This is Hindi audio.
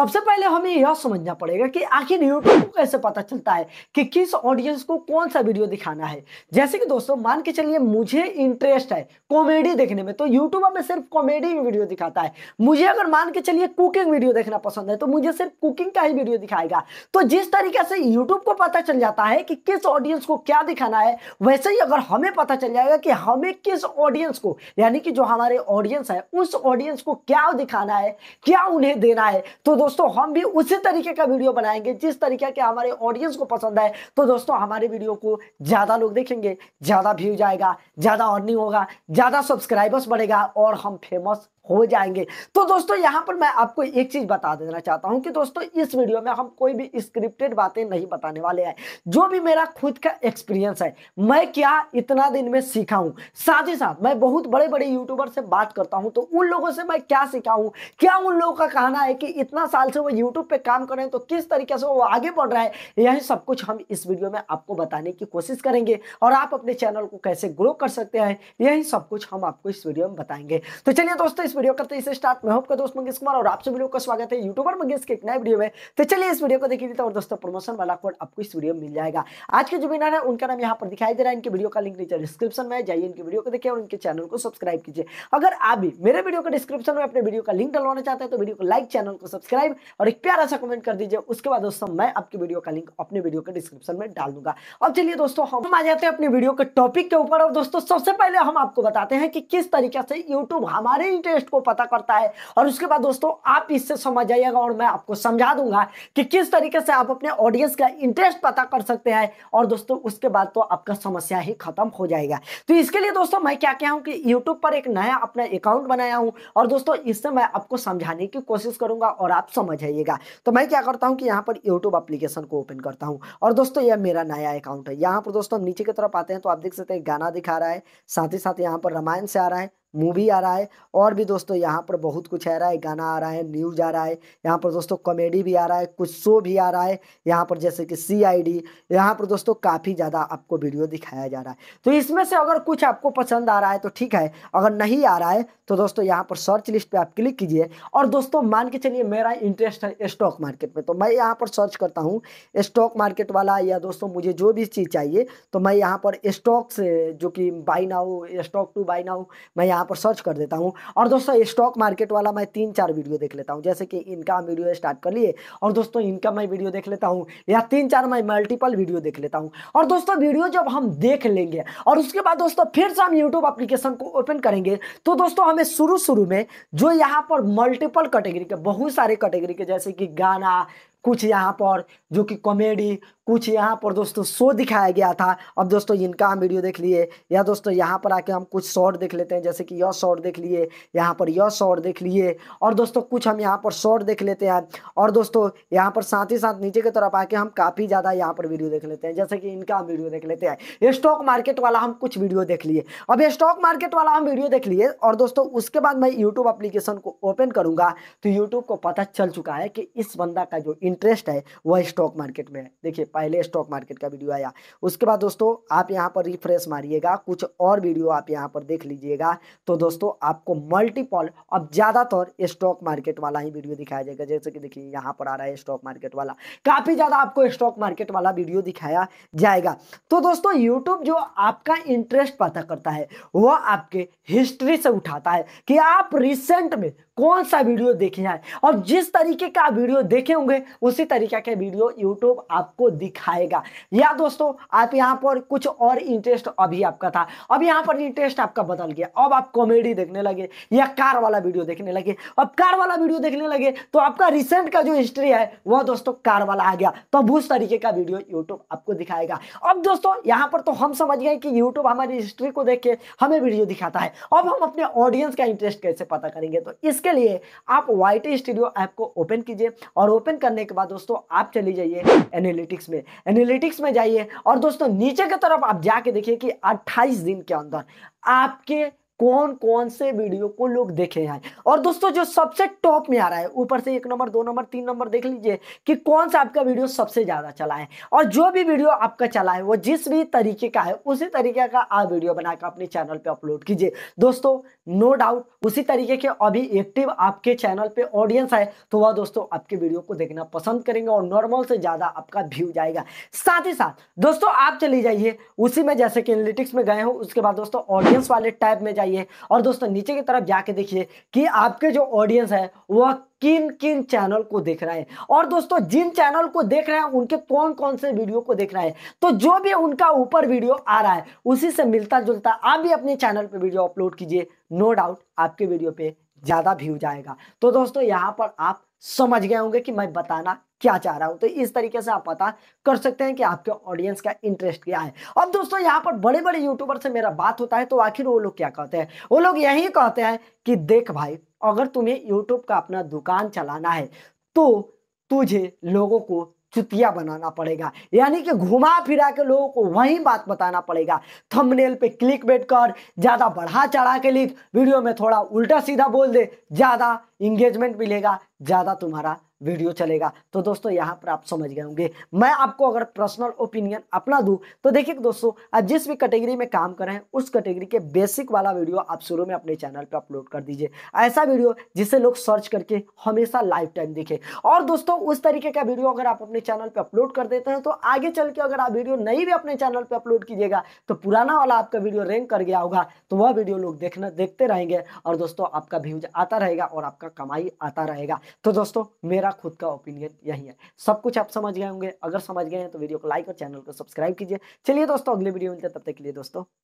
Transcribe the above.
सबसे पहले हमें यह समझना पड़ेगा कि आखिर YouTube को कैसे पता चलता है कि किस ऑडियंस को कौन सा वीडियो दिखाना है जैसे कि दोस्तों मान के चलिए मुझे इंटरेस्ट है कॉमेडी देखने में तो यूट्यूब हमें सिर्फ कॉमेडी में वीडियो दिखाता है मुझे अगर मान के चलिए कुकिंग वीडियो देखना पसंद है तो मुझे सिर्फ कुकिंग का ही वीडियो दिखाएगा तो जिस तरीके से यूट्यूब को पता चल जाता है कि किस ऑडियंस को क्या दिखाना है वैसे ही अगर हमें पता चल जाएगा कि हमें किस ऑडियंस को यानी कि जो हमारे ऑडियंस है उस ऑडियंस को क्या दिखाना है क्या उन्हें देना है तो दोस्तों हम भी उसी तरीके का वीडियो बनाएंगे जिस तरीके के हमारे ऑडियंस को पसंद आए तो दोस्तों हमारे वीडियो को ज़्यादा लोग देखेंगे ज़्यादा व्यूज आएगा ज़्यादा अर्निंग होगा ज़्यादा सब्सक्राइबर्स बढ़ेगा और हम फेमस हो जाएंगे तो दोस्तों यहाँ पर मैं आपको एक चीज़ बता देना चाहता हूँ कि दोस्तों इस वीडियो में हम कोई भी स्क्रिप्टेड बातें नहीं बताने वाले हैं जो भी मेरा खुद का एक्सपीरियंस है मैं क्या इतना दिन में सीखा हूँ साथ ही साथ मैं बहुत बड़े बड़े यूट्यूबर से बात करता हूँ तो उन लोगों से मैं क्या सीखा हूँ क्या उन लोगों का कहना है कि इतना साल से वो यूट्यूब पर काम कर रहे हैं तो किस तरीके से वो आगे बढ़ रहा है यही सब कुछ हम इस वीडियो में आपको बताने की कोशिश करेंगे और आप अपने चैनल को कैसे ग्रो कर सकते हैं यही सब कुछ हम आपको इस वीडियो में बताएंगे तो चलिए दोस्तों इस वीडियो करते हैं इसे स्टार्ट मैं आपका दोस्त मंगेश कुमार और आपसे वीडियो का स्वागत है यूट्यूबर मंगेश के एक नए वीडियो में तो चलिए इस वीडियो को देखिए तो और दोस्तों प्रमोशन वाला कोड आपको इस वीडियो में मिल जाएगा आज के जो विनर है उनका नाम यहाँ पर दिखाई दे रहा है इनके वीडियो का लिंक नीचे डिस्क्रिप्शन में जाइए इनके वीडियो को देखिए और उनके चैनल को सब्सक्राइब कीजिए अगर आप भी मेरे वीडियो का डिस्क्रिप्शन में अपने वीडियो का लिंक डलवाना चाहते हैं तो वीडियो को लाइक चैनल को सब्सक्राइब और एक प्यारा सा कमेंट कर दीजिए उसके बाद दोस्तों मैं आपके वीडियो का लिंक अपने वीडियो के डिस्क्रिप्शन में डाल दूंगा अब चलिए दोस्तों हम आ जाते हैं अपने वीडियो के टॉपिक के ऊपर और दोस्तों सबसे पहले हम आपको बताते हैं कि किस तरीके से YouTube हमारे इंटरेस्ट निश्चित को पता करता है और उसके बाद दोस्तों आप इससे समझ जाइएगा और मैं आपको समझा दूंगा कि किस तरीके से आप अपने ऑडियंस का इंटरेस्ट पता कर सकते हैं और दोस्तों उसके बाद तो आपका समस्या ही खत्म हो जाएगा तो इसके लिए दोस्तों मैं क्या क्या हूँ कि यूट्यूब पर एक नया अपना अकाउंट बनाया हूँ और दोस्तों इससे मैं आपको समझाने की कोशिश करूंगा और आप समझ आइएगा तो मैं क्या करता हूँ कि यहाँ पर यूट्यूब अप्लीकेशन को ओपन करता हूँ और दोस्तों यह मेरा नया अकाउंट है यहाँ पर दोस्तों नीचे की तरफ आते हैं तो आप देख सकते हैं गाना दिखा रहा है साथ ही साथ यहाँ पर रामायण से आ रहा है मूवी आ रहा है और भी दोस्तों यहाँ पर बहुत कुछ आ रहा है गाना आ रहा है न्यूज आ रहा है यहाँ पर दोस्तों कॉमेडी भी आ रहा है कुछ शो भी आ रहा है यहाँ पर जैसे कि सी आई डी यहाँ पर दोस्तों काफ़ी ज़्यादा आपको वीडियो दिखाया जा रहा है तो इसमें से अगर कुछ आपको पसंद आ रहा है तो ठीक है अगर नहीं आ रहा है तो दोस्तों यहाँ पर सर्च लिस्ट पर आप क्लिक कीजिए और दोस्तों मान के चलिए मेरा इंटरेस्ट है स्टॉक मार्केट में तो मैं यहाँ पर सर्च करता हूँ स्टॉक मार्केट वाला या दोस्तों मुझे जो भी चीज़ चाहिए तो मैं यहाँ पर स्टॉक से जो कि buy now stock to buy now मैं यहाँ यहाँ पर सर्च कर देता हूँ और दोस्तों स्टॉक मार्केट वाला मैं तीन चार वीडियो देख लेता हूँ जैसे कि इनका हम वीडियो स्टार्ट कर लिए और दोस्तों इनका मैं वीडियो देख लेता हूँ या तीन चार मैं मल्टीपल वीडियो देख लेता हूँ और दोस्तों वीडियो जब हम देख लेंगे और उसके बाद दोस्तों फिर से हम यूट्यूब अप्लीकेशन को ओपन करेंगे तो दोस्तों हमें शुरू शुरू में जो यहाँ पर मल्टीपल कैटेगरी के बहुत सारे कैटेगरी के जैसे कि गाना कुछ यहाँ पर जो कि कॉमेडी कुछ यहाँ पर दोस्तों शो दिखाया गया था अब दोस्तों इनका हम वीडियो देख लिए या दोस्तों यहाँ पर आके हम कुछ शॉर्ट देख लेते हैं जैसे कि यह शॉर्ट देख लिए यहाँ पर यह शॉर्ट देख लिए और दोस्तों कुछ हम यहाँ पर शॉर्ट देख लेते हैं और दोस्तों यहाँ पर साथ ही साथ नीचे की तरफ आके हम काफ़ी ज़्यादा यहाँ पर वीडियो देख लेते हैं जैसे कि इनका वीडियो देख लेते हैं स्टॉक मार्केट वाला हम कुछ वीडियो देख लिए अब स्टॉक मार्केट वाला हम वीडियो देख लिए और दोस्तों उसके बाद मैं यूट्यूब अप्लीकेशन को ओपन करूँगा तो यूट्यूब को पता चल चुका है कि इस बंदा का जो इंट इंटरेस्ट है वह स्टॉक मार्केट में है देखिए पहले स्टॉक मार्केट का वीडियो आया उसके बाद दोस्तों आप यहाँ पर रिफ्रेश मारिएगा कुछ और वीडियो आप यहाँ पर देख लीजिएगा तो दोस्तों आपको मल्टीपल अब ज़्यादातर स्टॉक मार्केट वाला ही वीडियो दिखाया जाएगा जैसे कि देखिए यहाँ पर आ रहा है स्टॉक मार्केट वाला काफ़ी ज़्यादा आपको स्टॉक मार्केट वाला वीडियो दिखाया जाएगा तो दोस्तों यूट्यूब जो आपका इंटरेस्ट पता करता है वह आपके हिस्ट्री से उठाता है कि आप रिसेंट में कौन सा वीडियो देखे जाए और जिस तरीके का वीडियो देखे होंगे उसी तरीके के वीडियो यूट्यूब आपको दिखाएगा या दोस्तों आप यहाँ पर कुछ और इंटरेस्ट अभी आपका था अब यहाँ पर इंटरेस्ट आपका बदल गया अब आप कॉमेडी देखने लगे या कार वाला वीडियो देखने लगे अब कार वाला वीडियो देखने लगे तो आपका रिसेंट का जो हिस्ट्री है वह दोस्तों कार वाला आ गया तो अब उस तरीके का वीडियो यूट्यूब आपको दिखाएगा अब दोस्तों यहाँ पर तो हम समझ गए कि यूट्यूब हमारी हिस्ट्री को देख के हमें वीडियो दिखाता है अब हम अपने ऑडियंस का इंटरेस्ट कैसे पता करेंगे तो इसके इसके लिए आप वाई टी स्टूडियो ऐप को ओपन कीजिए और ओपन करने के बाद दोस्तों आप चले जाइए एनालिटिक्स में एनालिटिक्स में जाइए और दोस्तों नीचे की तरफ आप जाके देखिए कि अट्ठाईस दिन के अंदर आपके कौन कौन से वीडियो को लोग देखे हैं और दोस्तों जो सबसे टॉप में आ रहा है ऊपर से एक नंबर दो नंबर तीन नंबर देख लीजिए कि कौन सा आपका वीडियो सबसे ज़्यादा चला है और जो भी वीडियो आपका चला है वो जिस भी तरीके का है उसी तरीके का आप वीडियो बनाकर अपने चैनल पर अपलोड कीजिए दोस्तों नो डाउट उसी तरीके के अभी एक्टिव आपके चैनल पर ऑडियंस है तो वह दोस्तों आपके वीडियो को देखना पसंद करेंगे और नॉर्मल से ज़्यादा आपका व्यू जाएगा साथ ही साथ दोस्तों आप चले जाइए उसी में जैसे कि एनलिटिक्स में गए हो उसके बाद दोस्तों ऑडियंस वाले टाइप में जाइए चाहिए और दोस्तों नीचे की तरफ जाके देखिए कि आपके जो ऑडियंस है वह किन किन चैनल को देख रहा है और दोस्तों जिन चैनल को देख रहे हैं उनके कौन कौन से वीडियो को देख रहा है तो जो भी उनका ऊपर वीडियो आ रहा है उसी से मिलता जुलता आप भी अपने चैनल पर वीडियो अपलोड कीजिए नो डाउट आपके वीडियो पे ज़्यादा व्यू जाएगा तो दोस्तों यहाँ पर आप समझ गए होंगे कि मैं बताना क्या चाह रहा हूँ तो इस तरीके से आप पता कर सकते हैं कि आपके ऑडियंस का इंटरेस्ट क्या है अब दोस्तों यहाँ पर बड़े बड़े यूट्यूबर से मेरा बात होता है तो आखिर वो लोग क्या कहते हैं वो लोग यही कहते हैं कि देख भाई अगर तुम्हें यूट्यूब का अपना दुकान चलाना है तो तुझे लोगों को चुतिया बनाना पड़ेगा यानी कि घुमा फिरा के लोगों को वही बात बताना पड़ेगा थंबनेल पे क्लिक बैठ कर ज़्यादा बढ़ा चढ़ा के लिख वीडियो में थोड़ा उल्टा सीधा बोल दे ज़्यादा इंगेजमेंट मिलेगा ज़्यादा तुम्हारा वीडियो चलेगा तो दोस्तों यहाँ पर आप समझ गए होंगे मैं आपको अगर पर्सनल ओपिनियन अपना दूँ तो देखिए दोस्तों आज जिस भी कैटेगरी में काम कर रहे हैं उस कैटेगरी के बेसिक वाला वीडियो आप शुरू में अपने चैनल पर अपलोड कर दीजिए ऐसा वीडियो जिसे लोग सर्च करके हमेशा लाइफ टाइम देखें और दोस्तों उस तरीके का वीडियो अगर आप अपने चैनल पर अपलोड कर देते हैं तो आगे चल के अगर आप वीडियो नहीं भी अपने चैनल पर अपलोड कीजिएगा तो पुराना वाला आपका वीडियो रैंक कर गया होगा तो वह वीडियो लोग देखना देखते रहेंगे और दोस्तों आपका व्यूज आता रहेगा और आपका कमाई आता रहेगा तो दोस्तों मेरा मेरा खुद का ओपिनियन यही है सब कुछ आप समझ गए होंगे अगर समझ गए हैं तो वीडियो को लाइक और चैनल को सब्सक्राइब कीजिए चलिए दोस्तों अगले वीडियो मिलते हैं तब तक के लिए दोस्तों